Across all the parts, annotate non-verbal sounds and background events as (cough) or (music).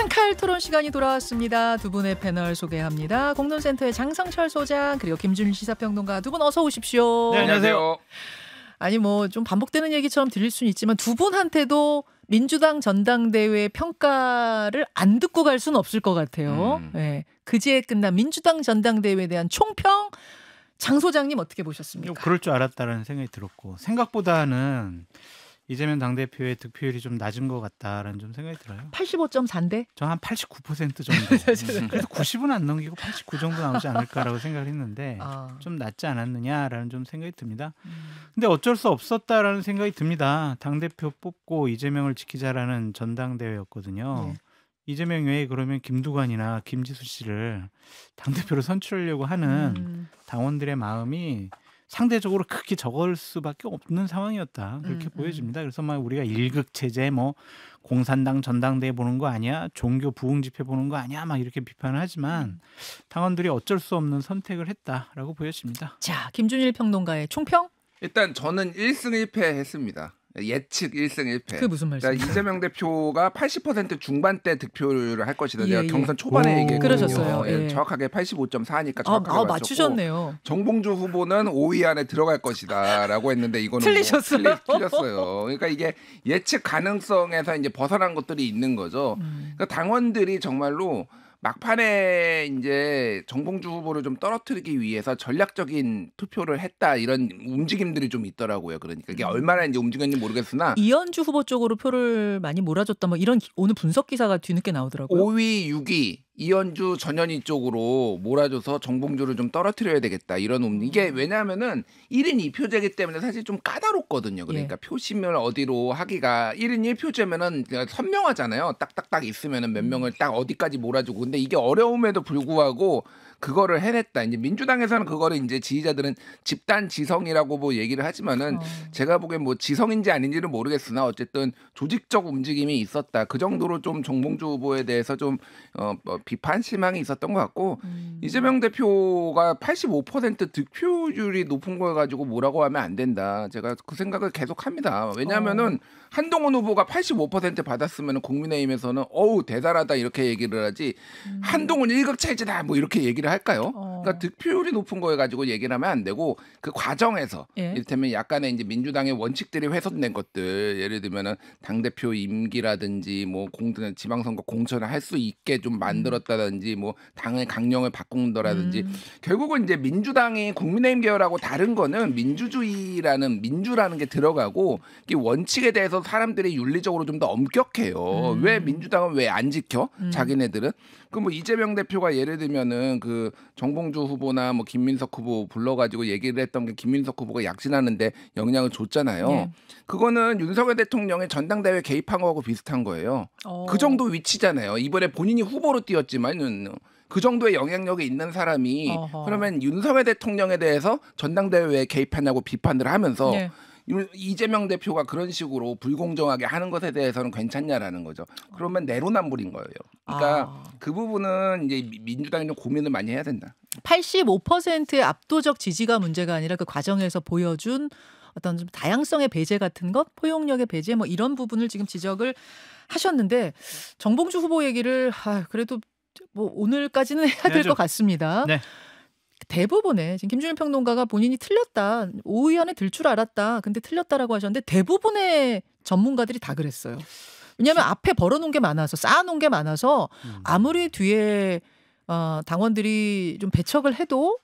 칼칼 토론 시간이 돌아왔습니다. 두 분의 패널 소개합니다. 공론센터의 장성철 소장 그리고 김준 일 시사평론가 두 분 어서 오십시오. 네, 안녕하세요. 아니 뭐 좀 반복되는 얘기처럼 들릴 수는 있지만 두 분한테도 민주당 전당대회 평가를 안 듣고 갈 수는 없을 것 같아요. 음. 네. 그제 끝난 민주당 전당대회에 대한 총평 장 소장님 어떻게 보셨습니까? 뭐 그럴 줄알았다는 생각이 들었고 생각보다는 이재명 당대표의 득표율이 좀 낮은 것 같다라는 좀 생각이 들어요. 85.4인데? 전한89% 정도. (laughs) 그래서 90은 안 넘기고 89 정도 나오지 않을까라고 생각을 했는데 아. 좀 낮지 않았느냐라는 좀 생각이 듭니다. 음. 근데 어쩔 수 없었다라는 생각이 듭니다. 당대표 뽑고 이재명을 지키자라는 전당대회였거든요. 네. 예. 이재명 외에 그러면 김두관이나 김지수 씨를 당대표로 선출하려고 하는 음. 당원들의 마음이 상대적으로 극히 적을 수밖에 없는 상황이었다 그렇게 음, 음. 보여집니다. 그래서 막 우리가 일극 체제 뭐 공산당 전당대회 보는 거 아니야 종교 부흥 집회 보는 거 아니야 막 이렇게 비판을 하지만 음. 당원들이 어쩔 수 없는 선택을 했다라고 보여집니다. 자 김준일 평론가의 총평. 일단 저는 1승 1패 했습니다. 예측 1승 1패. 그게 무슨 말이 그러니까 이재명 대표가 80% 중반대 득표를 할 것이다. 예, 내가 예. 경선 초반에 얘기했 그러셨어요. 예. 예. 정확하게 85.4니까 아, 정확하게 아, 아, 맞추셨네요. 정봉주 후보는 5위 안에 들어갈 것이다라고 했는데 이거는 뭐 틀리셨어요. 뭐, 틀리, 틀렸어요. 그러니까 이게 예측 가능성에서 이제 벗어난 것들이 있는 거죠. 음. 그러니까 당원들이 정말로 막판에 이제 정봉주 후보를 좀 떨어뜨리기 위해서 전략적인 투표를 했다 이런 움직임들이 좀 있더라고요. 그러니까 이게 음. 얼마나 이제 움직였는지 모르겠으나 이현주 후보 쪽으로 표를 많이 몰아줬다 뭐 이런 오늘 분석 기사가 뒤늦게 나오더라고요. 5위, 6위 이현주 전현희 쪽으로 몰아줘서 정봉주를 좀 떨어뜨려야 되겠다 이런 음. 이게 왜냐하면은 1인 2표제기 때문에 사실 좀 까다롭거든요. 그러니까 예. 표심을 어디로 하기가 1인 1표제면은 선명하잖아요. 딱딱딱 있으면은 몇 명을 음. 딱 어디까지 몰아주고 근데 이게 어려움에도 불구하고 그거를 해냈다. 이제 민주당에서는 그거를 이제 지지자들은 집단 지성이라고 뭐 얘기를 하지만은 어. 제가 보기엔 뭐 지성인지 아닌지는 모르겠으나 어쨌든 조직적 움직임이 있었다. 그 정도로 좀 정봉주 후보에 대해서 좀 어, 뭐 비판 실망이 있었던 것 같고 음. 이재명 대표가 85% 득표율이 높은 걸 가지고 뭐라고 하면 안 된다. 제가 그 생각을 계속합니다. 왜냐하면은 어. 한동훈 후보가 85% 받았으면 국민의힘에서는 어우 대단하다 이렇게 얘기를 하지 음. 한동훈 일극 체제다 뭐 이렇게 얘기를 할까요? 어. 그러니까 득표율이 높은 거에 가지고 얘기를 하면 안 되고 그 과정에서 예. 이를테면 약간의 이제 민주당의 원칙들이 훼손된 것들 예를 들면은 당 대표 임기라든지 뭐 공천 지방선거 공천을 할 수 있게 좀 음. 만들었다든지 뭐 당의 강령을 바꾼다라든지 음. 결국은 이제 민주당이 국민의힘 계열하고 다른 거는 민주주의라는 민주라는 게 들어가고 이 원칙에 대해서 사람들이 윤리적으로 좀 더 엄격해요. 음. 왜 민주당은 왜 안 지켜? 음. 자기네들은 그럼 뭐 이재명 대표가 예를 들면은 그 정봉주 후보나 뭐 김민석 후보 불러가지고 얘기를 했던 게 김민석 후보가 약진하는데 영향을 줬잖아요. 예. 그거는 윤석열 대통령의 전당대회 개입한 거하고 비슷한 거예요. 오. 어. 그 정도 위치잖아요. 이번에 본인이 후보로 뛰었지만은. 그 정도의 영향력이 있는 사람이 어허. 그러면 윤석열 대통령에 대해서 전당대회에 개입하냐고 비판을 하면서 예. 이재명 대표가 그런 식으로 불공정하게 하는 것에 대해서는 괜찮냐라는 거죠. 그러면 내로남불인 거예요. 그러니까 아. 그 부분은 이제 민주당이 좀 고민을 많이 해야 된다. 85%의 압도적 지지가 문제가 아니라 그 과정에서 보여준 어떤 좀 다양성의 배제 같은 것, 포용력의 배제 뭐 이런 부분을 지금 지적을 하셨는데 정봉주 후보 얘기를 아, 그래도 뭐 오늘까지는 해야 될 것 같습니다. 네. 대부분의 지금 김준일 평론가가 본인이 틀렸다. 오의 안에 들 줄 알았다. 근데 틀렸다라고 하셨는데 대부분의 전문가들이 다 그랬어요. 왜냐하면 앞에 벌어놓은 게 많아서 쌓아놓은 게 많아서 음. 아무리 뒤에 어, 당원들이 좀 배척을 해도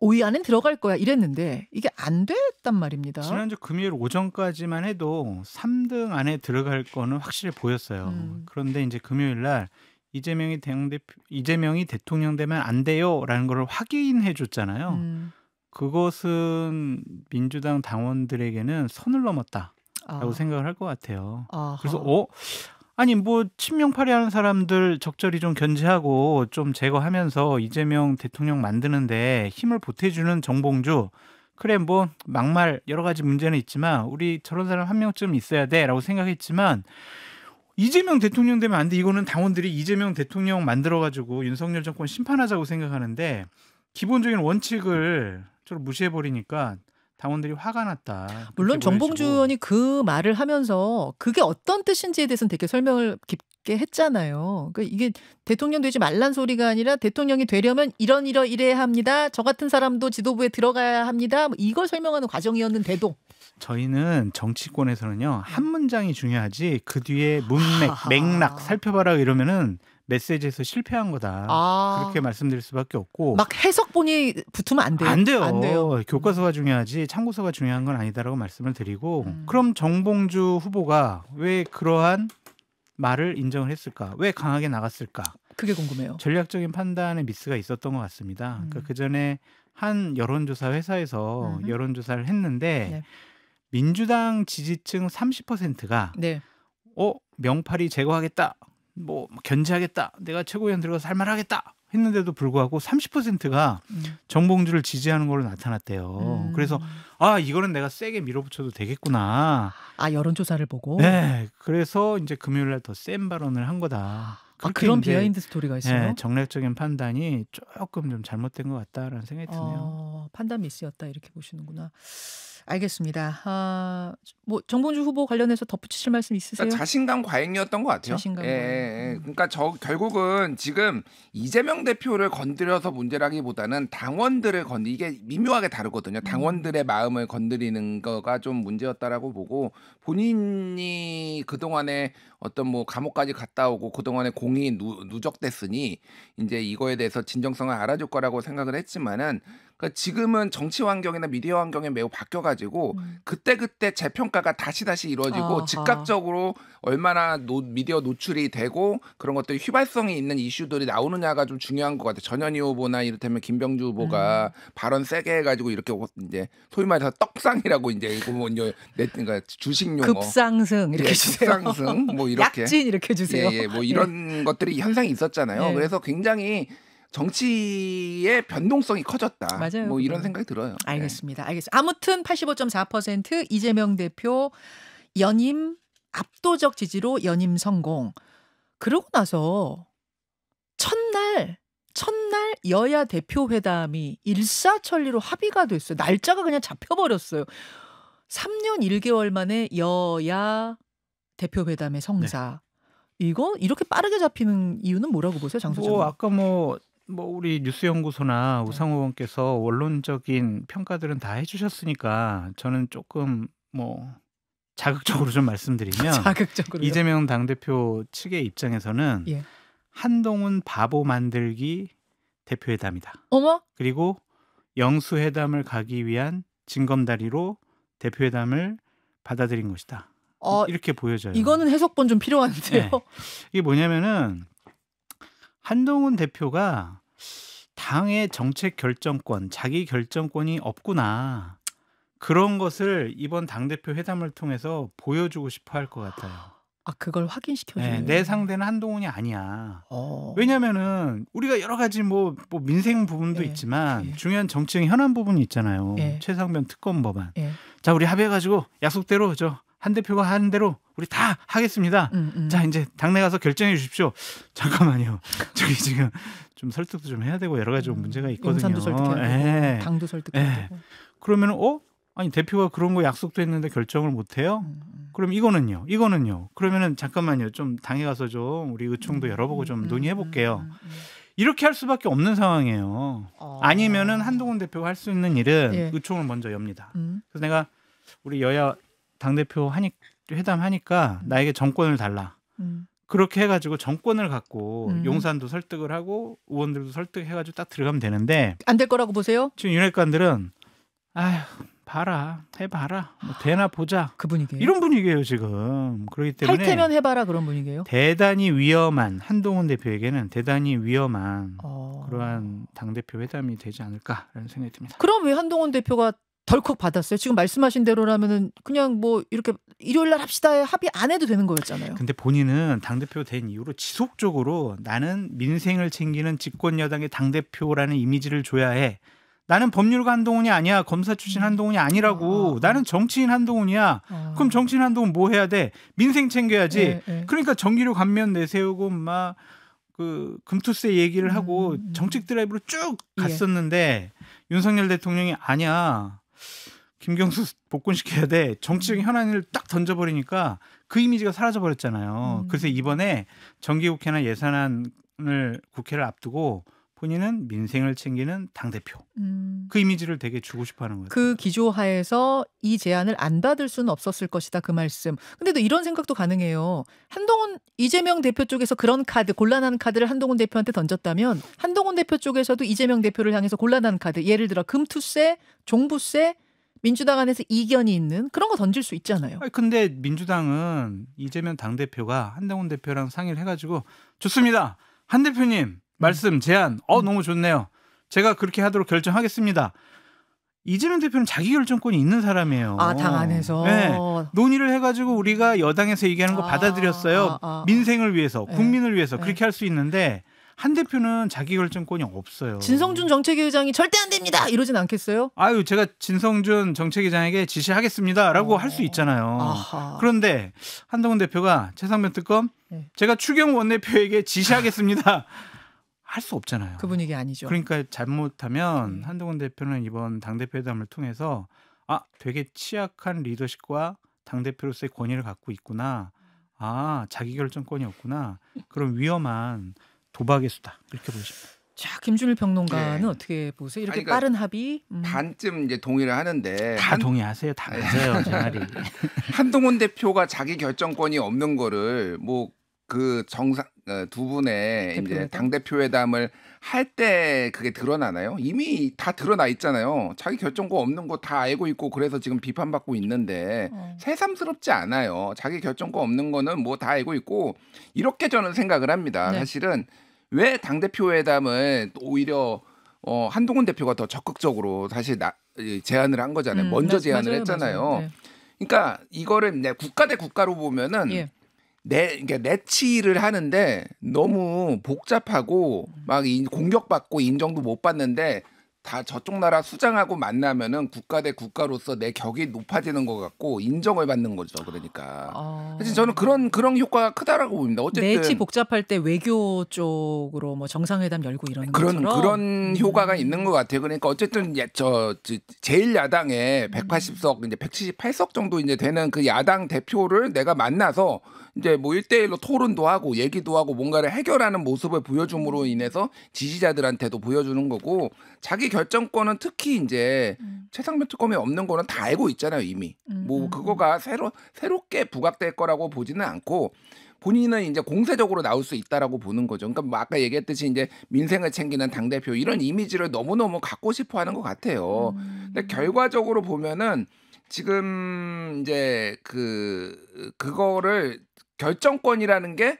오이 안에 들어갈 거야 이랬는데 이게 안 됐단 말입니다. 지난주 금요일 오전까지만 해도 3등 안에 들어갈 거는 확실히 보였어요. 음. 그런데 이제 금요일 날 이재명이 대통령 이재명이 대통령 되면 안 돼요라는 걸 확인해 줬잖아요. 음. 그것은 민주당 당원들에게는 선을 넘었다라고 아. 생각을 할 것 같아요. 아하. 그래서 어 아니 뭐 친명파리 하는 사람들 적절히 좀 견제하고 좀 제거하면서 이재명 대통령 만드는데 힘을 보태주는 정봉주 그래 뭐 막말 여러 가지 문제는 있지만 우리 저런 사람 한 명쯤 있어야 돼라고 생각했지만 이재명 대통령 되면 안 돼. 이거는 당원들이 이재명 대통령 만들어가지고 윤석열 정권 심판하자고 생각하는데 기본적인 원칙을 좀 무시해버리니까 당원들이 화가 났다. 물론 정봉주 의원이 그 말을 하면서 그게 어떤 뜻인지에 대해서는 되게 설명을 깊게 했잖아요. 그러니까 이게 대통령 되지 말란 소리가 아니라 대통령이 되려면 이런 이러 이래 합니다. 저 같은 사람도 지도부에 들어가야 합니다. 뭐 이걸 설명하는 과정이었는데도 저희는 정치권에서는요 한 문장이 중요하지 그 뒤에 문맥 (laughs) 맥락 살펴봐라 이러면은 메시지에서 실패한 거다 아. 그렇게 말씀드릴 수밖에 없고 막 해석본이 붙으면 안 돼요. 안 돼요. 안 돼요. 음. 교과서가 음. 중요하지 참고서가 중요한 건 아니다라고 말씀을 드리고 음. 그럼 정봉주 후보가 왜 그러한 말을 인정을 했을까? 왜 강하게 나갔을까? 그게 궁금해요. 전략적인 판단의 미스가 있었던 것 같습니다. 그러니까 음. 그 전에 한 여론조사 회사에서 음 여론조사를 했는데 네. 민주당 지지층 30%가 네. 어 명팔이 제거하겠다, 뭐 견제하겠다, 내가 최고위원 들어가서 할만하겠다 했는데도 불구하고 30%가 음. 정봉주를 지지하는 걸로 나타났대요. 음. 그래서 아 이거는 내가 세게 밀어붙여도 되겠구나. 아 여론조사를 보고. 네, 그래서 이제 금요일날 더 센 발언을 한 거다. 아, 아 그런 비하인드 스토리가 네, 있어요. 네, 정략적인 판단이 조금 좀 잘못된 것 같다라는 생각이 드네요. 어, 판단 미스였다 이렇게 보시는구나. 알겠습니다. 아, 뭐 정봉주 후보 관련해서 덧붙이실 말씀 그러니까 있으세요? 그 자신감 과잉이었던 것 같아요. 자신감. 예, 예. 예. 음. 그러니까 저 결국은 지금 이재명 대표를 건드려서 문제라기보다는 당원들을 건 이게 미묘하게 다르거든요. 음. 당원들의 음. 마음을 건드리는 거가 좀 문제였다라고 보고 본인이 그 동안에 어떤 뭐 감옥까지 갔다 오고 그 동안에 공이 누, 누적됐으니 이제 이거에 대해서 진정성을 알아줄 거라고 생각을 했지만은. 음. 그러니까 지금은 정치 환경이나 미디어 환경이 매우 바뀌어가지고 음. 그때 그때 재평가가 다시 다시 이루어지고 아하. 즉각적으로 얼마나 노, 미디어 노출이 되고 그런 것들 휘발성이 있는 이슈들이 나오느냐가 좀 중요한 것 같아요. 전현희 후보나 이를테면 김병주 후보가 음. 발언 세게 해가지고 이렇게 이제 소위 말해서 떡상이라고 이제 이거 뭐 이제 그러니까 주식 용어 뭐. 급상승 이렇게 예, 주세요. 급상승 뭐 이렇게 (laughs) 약진 이렇게 주세요. 예, 예, 뭐 이런 예. 것들이 현상이 있었잖아요. 예. 그래서 굉장히 정치의 변동성이 커졌다. 맞아요. 뭐 이런 생각이 들어요. 알겠습니다. 네. 알겠습니다. 아무튼 85.4% 이재명 대표 연임 압도적 지지로 연임 성공. 그러고 나서 첫날 첫날 여야 대표 회담이 일사천리로 합의가 됐어요. 날짜가 그냥 잡혀버렸어요. 3년 1개월 만에 여야 대표 회담의 성사. 네. 이거 이렇게 빠르게 잡히는 이유는 뭐라고 보세요, 장소장? 뭐 아까 뭐뭐 우리 뉴스연구소나 네. 우상호 의원께서 원론적인 평가들은 다 해주셨으니까 저는 조금 뭐 자극적으로 좀 말씀드리면 (laughs) 자극적으로 이재명 당 대표 측의 입장에서는 예. 한동훈 바보 만들기 대표회담이다. 어머? 그리고 영수회담을 가기 위한 징검다리로 대표회담을 받아들인 것이다. 어, 이렇게 보여져요. 이거는 해석본 좀 필요한데요. 네. 이게 뭐냐면은 한동훈 대표가 당의 정책 결정권, 자기 결정권이 없구나. 그런 것을 이번 당대표 회담을 통해서 보여주고 싶어 할 것 같아요. 아, 그걸 확인시켜주는 네, 내 상대는 한동훈이 아니야. 어. 왜냐면은 우리가 여러 가지 뭐, 뭐 민생 부분도 예. 있지만 예. 중요한 정치적 현안 부분이 있잖아요. 예. 최상병 특검 법안. 예. 자, 우리 합의해가지고 약속대로 저한 대표가 하는 대로 우리 다 하겠습니다. 음, 음. 자, 이제 당내 가서 결정해 주십시오. (laughs) 잠깐만요. 저기 지금 좀 설득도 좀 해야 되고 여러 가지 좀 음, 문제가 있거든요. 용산도 설득해야 어, 되고 예. 당도 설득해야 예. 되고. 그러면 어? 아니 대표가 그런 거 약속도 했는데 결정을 못 해요? 음, 음. 그럼 이거는요. 이거는요. 그러면은 잠깐만요. 좀 당에 가서 좀 우리 의총도 음, 열어보고 좀 논의해 볼게요. 이렇게 할 수밖에 없는 상황이에요. 어. 아니면은 한동훈 대표가 할 수 있는 일은 예. 의총을 먼저 엽니다. 그래서 내가 우리 여야 당대표 하니, 회담하니까 음. 나에게 정권을 달라. 음. 그렇게 해가지고 정권을 갖고 음. 용산도 설득을 하고 의원들도 설득해가지고 딱 들어가면 되는데 안 될 거라고 보세요? 지금 윤핵관들은 아휴 봐라 해봐라 뭐 되나 보자 아, 그 분위기 이런 분위기예요 지금 그렇기 때문에 할테면 해봐라 그런 분위기예요 대단히 위험한 한동훈 대표에게는 대단히 위험한 어... 그러한 당 대표 회담이 되지 않을까라는 생각이 듭니다. 그럼 왜 한동훈 대표가 덜컥 받았어요. 지금 말씀하신 대로라면은 그냥 뭐 이렇게 일요일 날 합시다에 합의 안 해도 되는 거였잖아요. 근데 본인은 당 대표 된 이후로 지속적으로 나는 민생을 챙기는 집권 여당의 당 대표라는 이미지를 줘야 해. 나는 법률가 한동훈이 아니야. 검사 출신 한동훈이 아니라고. 음. 아, 아. 나는 정치인 한동훈이야. 아. 그럼 정치인 한동훈 뭐 해야 돼? 민생 챙겨야지. 에, 예, 에. 예. 그러니까 전기료 감면 내세우고 막 그 금투세 얘기를 하고 음, 음. 정책 드라이브로 쭉 예. 갔었는데 예. 윤석열 대통령이 아니야. 김경수 복권시켜야 돼 정치적인 음. 현안을 딱 던져버리니까 그 이미지가 사라져버렸잖아요. 음. 그래서 이번에 정기국회나 예산안을 국회를 앞두고 본인은 민생을 챙기는 당 대표 음. 그 이미지를 되게 주고 싶어하는 거예요. 그 기조하에서 이 제안을 안 받을 수는 없었을 것이다 그 말씀. 근데 또 이런 생각도 가능해요. 한동훈 이재명 대표 쪽에서 그런 카드 곤란한 카드를 한동훈 대표한테 던졌다면 한동훈 대표 쪽에서도 이재명 대표를 향해서 곤란한 카드 예를 들어 금투세, 종부세 민주당 안에서 이견이 있는 그런 거 던질 수 있잖아요. 아니, 근데 민주당은 이재명 당 대표가 한동훈 대표랑 상의를 해가지고 좋습니다. 한 대표님 말씀 음. 제안 어 음. 너무 좋네요. 제가 그렇게 하도록 결정하겠습니다. 이재명 대표는 자기 결정권이 있는 사람이에요. 아, 당 안에서. 네. 논의를 해가지고 우리가 여당에서 얘기하는 거 아, 받아들였어요. 아, 아, 민생을 위해서, 네. 국민을 위해서 그렇게 네. 할수 있는데 한 대표는 자기 결정권이 없어요. 진성준 정책위의장이 절대 안 됩니다. 이러진 않겠어요? 아유, 제가 진성준 정책위장에게 지시하겠습니다라고 어. 할수 있잖아요. 아하. 그런데 한동훈 대표가 최상면 특검 네. 제가 추경 원내표에게 지시하겠습니다. (laughs) 할 수 없잖아요. 그 분위기 아니죠. 그러니까 잘못하면 네. 한동훈 대표는 이번 당 대표회담을 통해서 아, 되게 취약한 리더십과 당 대표로서의 권위를 갖고 있구나. 아, 자기 결정권이 없구나. 그런 위험한 도박의 수다 이렇게 보십니다. 자 김준일 평론가는 네. 어떻게 보세요? 이렇게 아니, 그러니까 빠른 합의 음. 반쯤 이제 동의를 하는데 다 한... 동의하세요, 다 네. 맞아요, 제 말이. (laughs) 한동훈 대표가 자기 결정권이 없는 거를 뭐 그 정상 어, 두 분의 대표회담? 이제 당 대표회담을 할때 그게 드러나나요? 이미 다 드러나 있잖아요. 자기 결정권 없는 거 다 알고 있고 그래서 지금 비판받고 있는데 어. 새삼스럽지 않아요. 자기 결정권 없는 거는 뭐 다 알고 있고 이렇게 저는 생각을 합니다. 네. 사실은 왜 당 대표 회담을 오히려 어, 한동훈 대표가 더 적극적으로 사실 나, 제안을 한 거잖아요. 음, 먼저 제안을 맞아요, 했잖아요. 맞아요. 네. 그러니까 이거를 국가 대 국가로 보면은 예. 내, 그러니까 내치를 하는데 너무 복잡하고 막 인, 공격받고 인정도 못 받는데 다 저쪽 나라 수장하고 만나면은 국가 대 국가로서 내 격이 높아지는 것 같고 인정을 받는 거죠. 그러니까 어... 아. 사실 저는 그런 그런 효과가 크다라고 봅니다. 어쨌든 내치 복잡할 때 외교 쪽으로 뭐 정상회담 열고 이런 그런 것처럼? 그런 음. 효과가 있는 것 같아요. 그러니까 어쨌든 저 제일 야당에 180석 음. 이제 178석 정도 이제 되는 그 야당 대표를 내가 만나서 이제 뭐일대일로 토론도 하고 얘기도 하고 뭔가를 해결하는 모습을 보여줌으로 인해서 지지자들한테도 보여주는 거고 자기 결 결정권은 특히 이제 음. 최상면 특검이 없는 거는 다 알고 있잖아요 이미. 뭐 음. 뭐 그거가 새로 새롭게 부각될 거라고 보지는 않고 본인은 이제 공세적으로 나올 수 있다라고 보는 거죠. 그러니까 뭐 아까 얘기했듯이 이제 민생을 챙기는 당 대표 이런 음. 이미지를 너무 너무 갖고 싶어하는 것 같아요. 음. 근데 결과적으로 보면은 지금 이제 그 그거를 결정권이라는 게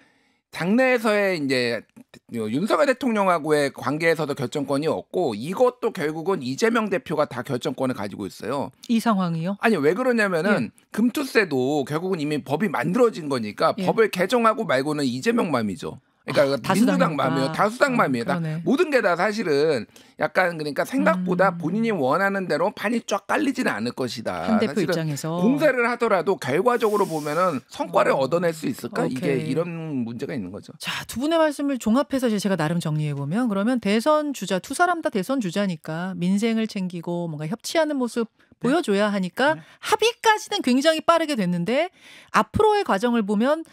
당내에서의 이제 윤석열 대통령하고의 관계에서도 결정권이 없고 이것도 결국은 이재명 대표가 다 결정권을 가지고 있어요. 이 상황이요? 아니 왜 그러냐면은 예. 금투세도 결국은 이미 법이 만들어진 거니까 예. 법을 개정하고 말고는 이재명 맘이죠. 그러니까 다수당. 민당맘이에요 아, 다수당맘이에요. 아, 그러니까 다 모든 게 다 사실은 약간 그러니까 생각보다 음. 본인이 원하는 대로 판이 쫙 깔리지는 않을 것이다. 한 대표 입장에서 공세를 하더라도 결과적으로 보면은 성과를 어. 얻어낼 수 있을까? 오케이. 이게 이런 문제가 있는 거죠. 자, 두 분의 말씀을 종합해서 제가 나름 정리해 보면 그러면 대선 주자 두 사람 다 대선 주자니까 민생을 챙기고 뭔가 협치하는 모습 네. 보여줘야 하니까 네. 합의까지는 굉장히 빠르게 됐는데 앞으로의 과정을 보면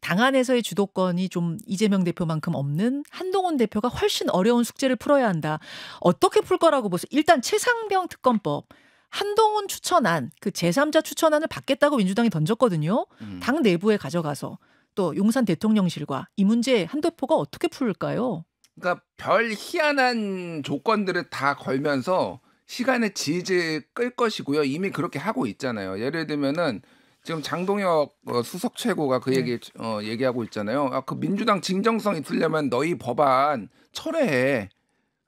당 안에서의 주도권이 좀 이재명 대표만큼 없는 한동훈 대표가 훨씬 어려운 숙제를 풀어야 한다. 어떻게 풀 거라고 보세요? 일단 최상병 특검법. 한동훈 추천안, 그 제3자 추천안을 받겠다고 민주당이 던졌거든요. 음. 당 내부에 가져가서 또 용산 대통령실과 이 문제 한 대표가 어떻게 풀까요? 그러니까 별 희한한 조건들을 다 걸면서 시간의 질질 끌 것이고요. 이미 그렇게 하고 있잖아요. 예를 들면은 지금 장동혁 어, 수석 최고가 그 네. 얘기 네. 어, 얘기하고 있잖아요. 아, 그 민주당 진정성 있으려면 너희 법안 철회해.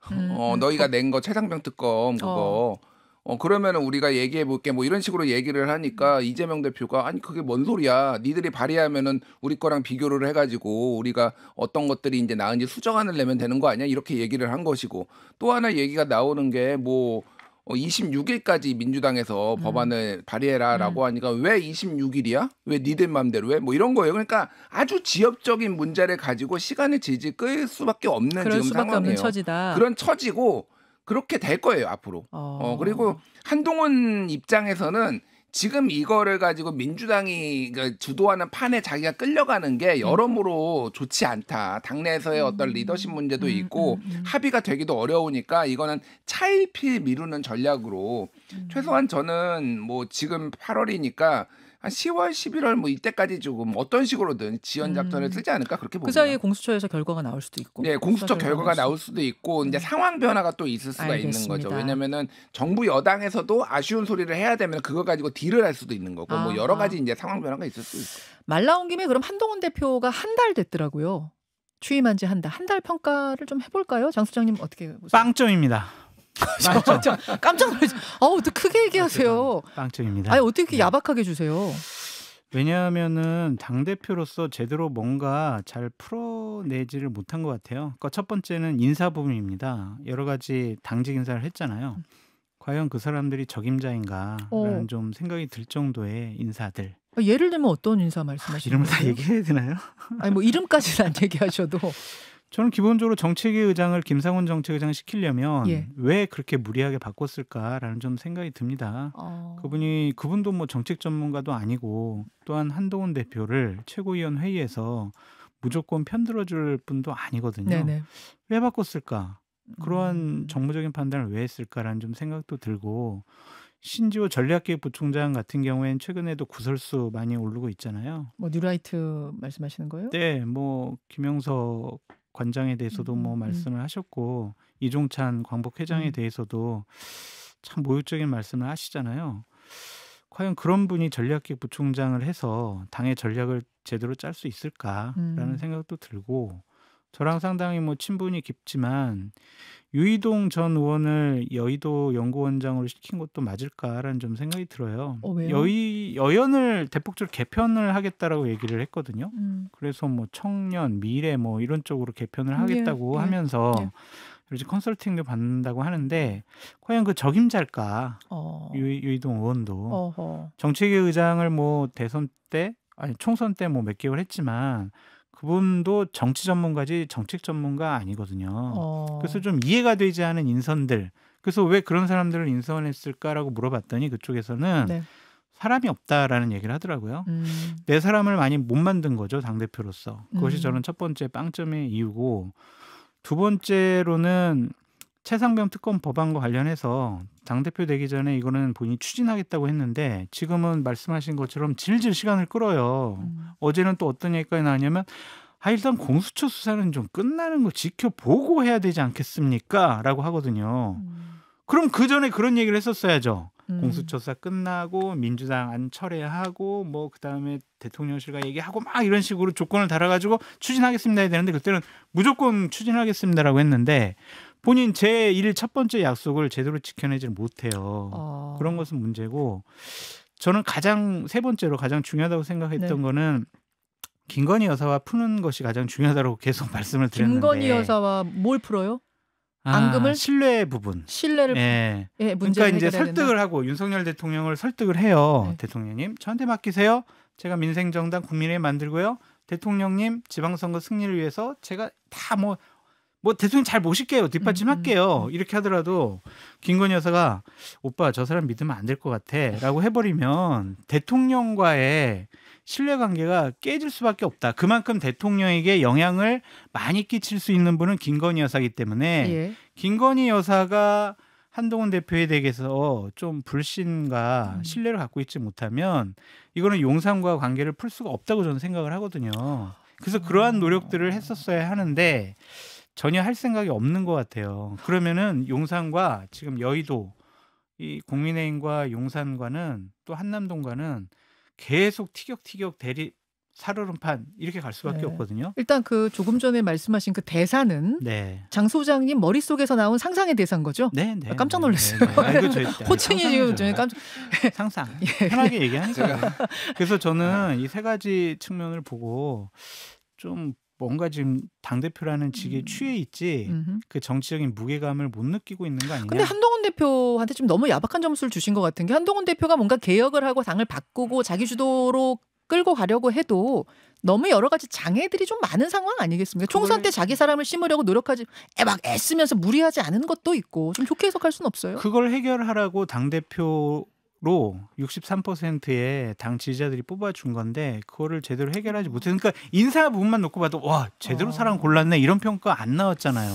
음, 어, 음. 너희가 낸 거 최상병 특검 어. 그거. 어. 어 그러면은 우리가 얘기해 볼게 뭐 이런 식으로 얘기를 하니까 음. 이재명 대표가 아니 그게 뭔 소리야 니들이 발의하면은 우리 거랑 비교를 해가지고 우리가 어떤 것들이 이제 나은지 수정안을 내면 되는 거 아니야 이렇게 얘기를 한 것이고 또 하나 얘기가 나오는 게뭐 26일까지 어, 민주당에서 음. 법안을 발의해라라고 음. 하니까 왜 26일이야? 왜 니들 맘대로 해? 뭐 이런 거예요. 그러니까 아주 지엽적인 문제를 가지고 시간을 질질 끌 수밖에 없는 지금 수밖에 상황이에요. 처지다. 그런 처지고 그렇게 될 거예요 앞으로. 어. 어, 그리고 한동훈 입장에서는 지금 이거를 가지고 민주당이 그러니까 주도하는 판에 자기가 끌려가는 게 음. 여러모로 좋지 않다. 당내에서의 음. 어떤 리더십 문제도 음, 있고 합의가 되기도 어려우니까 이거는 차일피 미루는 전략으로 최소한 저는 뭐 지금 8월이니까 한 10월, 11월 뭐 이때까지 조금 어떤 식으로든 지연 작전을 음. 쓰지 않을까 그렇게 그 봅니다. 그 사이에 공수처에서 결과가 나올 수도 있고. 네, 공수처, 결과가 나올 수도 있고 이제 음. 상황 변화가 또 있을 수가 알겠습니다. 있는 거죠. 왜냐면은 정부 여당에서도 아쉬운 소리를 해야 되면 그거 가지고 딜을 할 수도 있는 거고 아, 뭐 여러 가지 아. 이제 상황 변화가 있을 수 있고. 말 나온 김에 그럼 한동훈 대표가 한 달 됐더라고요. 취임한 지 한 달, 한 달 평가를 좀 해볼까요? 장 수장님 어떻게 보세요? 빵점입니다. 저, 아, 저 깜짝 놀랐죠. 아 어떻게 크게 얘기하세요. 빵점입니다. 아니, 어떻게 네. 야박하게 주세요? 왜냐하면은 당 대표로서 제대로 뭔가 잘 풀어내지를 못한 것 같아요. 그러니까 첫 번째는 인사 부분입니다. 여러 가지 당직 인사를 했잖아요. 과연 그 사람들이 적임자인가라는 어. 좀 생각이 들 정도의 인사들. 아, 예를 들면 어떤 인사 말씀하시는 아, 이름을 다 얘기해야 되나요? 아니 뭐 이름까지는 안 얘기하셔도 저는 기본적으로 정책위 의장을 김상훈 정책의장 시키려면 예. 왜 그렇게 무리하게 바꿨을까라는 좀 생각이 듭니다. 어... 그분이 그분도 뭐 정책 전문가도 아니고 또한 한동훈 대표를 최고위원 회의에서 무조건 편들어줄 분도 아니거든요. 네네. 왜 바꿨을까? 그러한 음... 정무적인 판단을 왜 했을까라는 좀 생각도 들고 신지호 전략기획 부총장 같은 경우에는 최근에도 구설수 많이 오르고 있잖아요. 뭐 뉴라이트 말씀하시는 거예요? 네, 뭐 김영석 관장에 대해서도 뭐 음, 음, 음. 말씀을 하셨고 이종찬 광복회장에 대해서도 참 모욕적인 말씀을 하시잖아요. 과연 그런 분이 전략기 부총장을 해서 당의 전략을 제대로 짤 수 있을까라는 음. 생각도 들고 저랑 상당히 뭐 친분이 깊지만 유이동 전 의원을 여의도 연구원장으로 시킨 것도 맞을까라는 좀 생각이 들어요. 어, 여의 여연을 대폭적으로 개편을 하겠다라고 얘기를 했거든요. 음. 그래서 뭐 청년, 미래 뭐 이런 쪽으로 개편을 예, 하겠다고 예, 하면서 이제 예. 컨설팅도 받는다고 하는데 과연 그 적임자일까? 어. 유, 유이동 의원도 정책위 의장을 뭐 대선 때 아니 총선 때 뭐 몇 개월 했지만 그분도 정치 전문가지 정책 전문가 아니거든요. 어. 그래서 좀 이해가 되지 않은 인선들. 그래서 왜 그런 사람들을 인선했을까라고 물어봤더니 그쪽에서는 네. 사람이 없다라는 얘기를 하더라고요. 음. 내 사람을 많이 못 만든 거죠 당 대표로서. 그것이 음. 저는 첫 번째 빵점의 이유고 두 번째로는 최상병 특검 법안과 관련해서 당대표 되기 전에 이거는 본인이 추진하겠다고 했는데 지금은 말씀하신 것처럼 질질 시간을 끌어요. 음. 어제는 또 어떤 얘기까지 나왔냐면 아, 일단 공수처 수사는 좀 끝나는 거 지켜보고 해야 되지 않겠습니까? 라고 하거든요. 음. 그럼 그 전에 그런 얘기를 했었어야죠. 음. 공수처 수사 끝나고 민주당 안 철회하고 뭐 그다음에 대통령실과 얘기하고 막 이런 식으로 조건을 달아가지고 추진하겠습니다 해야 되는데 그때는 무조건 추진하겠습니다라고 했는데 본인 제일첫 번째 약속을 제대로 지켜내지 못해요. 어. 그런 것은 문제고 저는 가장 세 번째로 가장 중요하다고 생각했던 네. 거는 김건희 여사와 푸는 것이 가장 중요하다고 계속 (laughs) 말씀을 드렸는데 김건희 여사와 뭘 풀어요? 아, 금을 신뢰 부분. 신뢰를 예. 예 그러니까 이제 설득을 된다. 하고 윤석열 대통령을 설득을 해요. 네. 대통령님 저한테 맡기세요. 제가 민생 정당 국민의 만들고요. 대통령님 지방선거 승리를 위해서 제가 다뭐 뭐 대통령 잘 모실게요. 뒷받침할게요. 음, 음, 음. 이렇게 하더라도 김건희 여사가 오빠 저 사람 믿으면 안 될 것 같아라고 해버리면 대통령과의 신뢰 관계가 깨질 수밖에 없다. 그만큼 대통령에게 영향을 많이 끼칠 수 있는 분은 김건희 여사기 이 때문에 예. 김건희 여사가 한동훈 대표에 대해서 좀 불신과 음. 신뢰를 갖고 있지 못하면 이거는 용산과 관계를 풀 수가 없다고 저는 생각을 하거든요. 그래서 그러한 노력들을 했었어야 하는데 전혀 할 생각이 없는 것 같아요. 그러면은 용산과 지금 여의도 이 국민의힘과 용산과는 또 한남동과는 계속 티격티격 대립 살얼음판 이렇게 갈 수밖에 네. 없거든요. 일단 그 조금 전에 말씀하신 그 대사는 네. 장 소장님 머릿속에서 나온 상상의 대사인 거죠? 네, 네. 아, 깜짝 네, 놀랐어요. 네, 네. 아, (laughs) 네 호칭이 지금 저는 네. 깜짝 상상. (laughs) 예. 편하게 얘기하니까. 제가. 그래서 저는 이 세 가지 측면을 보고 좀 뭔가 지금 당 대표라는 직에 음. 취해 있지 음흠. 그 정치적인 무게감을 못 느끼고 있는 거 아니냐? 근데 한동훈 대표한테 좀 너무 야박한 점수를 주신 것 같은 게 한동훈 대표가 뭔가 개혁을 하고 당을 바꾸고 자기 주도로 끌고 가려고 해도 너무 여러 가지 장애들이 좀 많은 상황 아니겠습니까? 그걸... 총선 때 자기 사람을 심으려고 노력하지 막 애쓰면서 무리하지 않은 것도 있고 좀 좋게 해석할 수는 없어요. 그걸 해결하라고 당 대표 로 63%의 당 지지자들이 뽑아준 건데 그거를 제대로 해결하지 음. 못해 그러니까 인사 부분만 놓고 봐도 와 제대로 어. 사람 골랐네 이런 평가 안 나왔잖아요.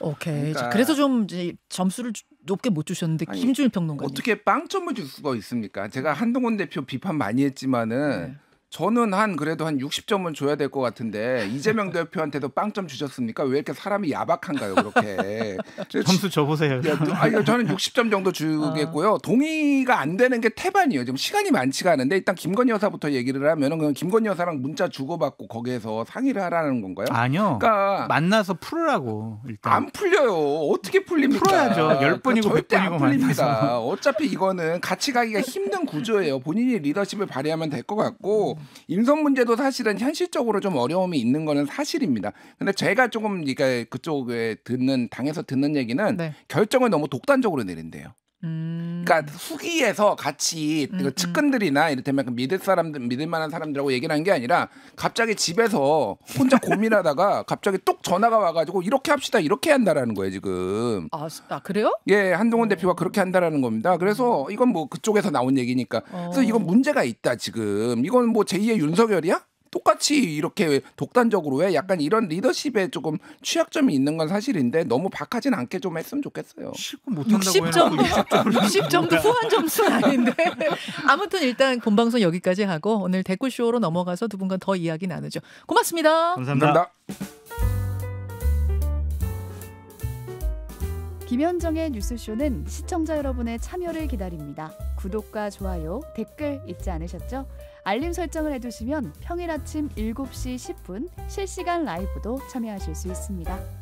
오케이. 그러니까. 그래서좀 이제 점수를 높게 못 주셨는데 김준일 평론가 어떻게 빵점을 줄 수가 있습니까? 제가 한동훈 대표 비판 많이 했지만은. 네. 저는 한 그래도 한 60점은 줘야 될 것 같은데 이재명 (laughs) 대표한테도 빵점 주셨습니까? 왜 이렇게 사람이 야박한가요, 그렇게? (laughs) 점수 줘 보세요. 아, 저는 60점 정도 주겠고요. 아. 동의가 안 되는 게 태반이에요. 지금 시간이 많지가 않은데 일단 김건희 여사부터 얘기를 하면은 그 김건희 여사랑 문자 주고받고 거기에서 상의를 하라는 건가요? 아니요. 그러니까 만나서 풀으라고 일단. 안 풀려요. 어떻게 풀립니까? 풀어야죠. 그러니까 열 번이고 백 번이고 만나서. 어차피 이거는 같이 가기가 힘든 구조예요. 본인이 리더십을 발휘하면 될 것 같고 인선 문제도 사실은 현실적으로 좀 어려움이 있는 거는 사실입니다. 근데 제가 조금 그러니까 그쪽에 듣는 당에서 듣는 얘기는 네. 결정을 너무 독단적으로 내린대요. 음. 그러니까 음. 후기에서 같이 그 측근들이나 이를테면 믿을 그 사람들 믿을 만한 사람들하고 얘기를 한 게 아니라 갑자기 집에서 혼자 (laughs) 고민하다가 갑자기 똑 전화가 와가지고 이렇게 합시다 이렇게 한다라는 거예요 지금. 아, 아 그래요? 예 한동훈 어. 대표가 그렇게 한다라는 겁니다. 그래서 이건 뭐 그쪽에서 나온 얘기니까. 그래서 어. 이건 문제가 있다 지금. 이건 뭐 제2의 윤석열이야? 똑같이 이렇게 독단적으로 왜 약간 이런 리더십에 조금 취약점이 있는 건 사실인데 너무 박하진 않게 좀 했으면 좋겠어요. 60점, 60점도 (laughs) 후한 점수 아닌데 (laughs) 아무튼 일단 본방송 여기까지 하고 오늘 댓글쇼로 넘어가서 두 분과 더 이야기 나누죠. 고맙습니다 감사합니다. 김현정의 뉴스쇼는 시청자 여러분의 참여를 기다립니다. 구독과 좋아요, 댓글 잊지 않으셨죠? 알림 설정을 해두시면 평일 아침 7시 10분 실시간 라이브도 참여하실 수 있습니다.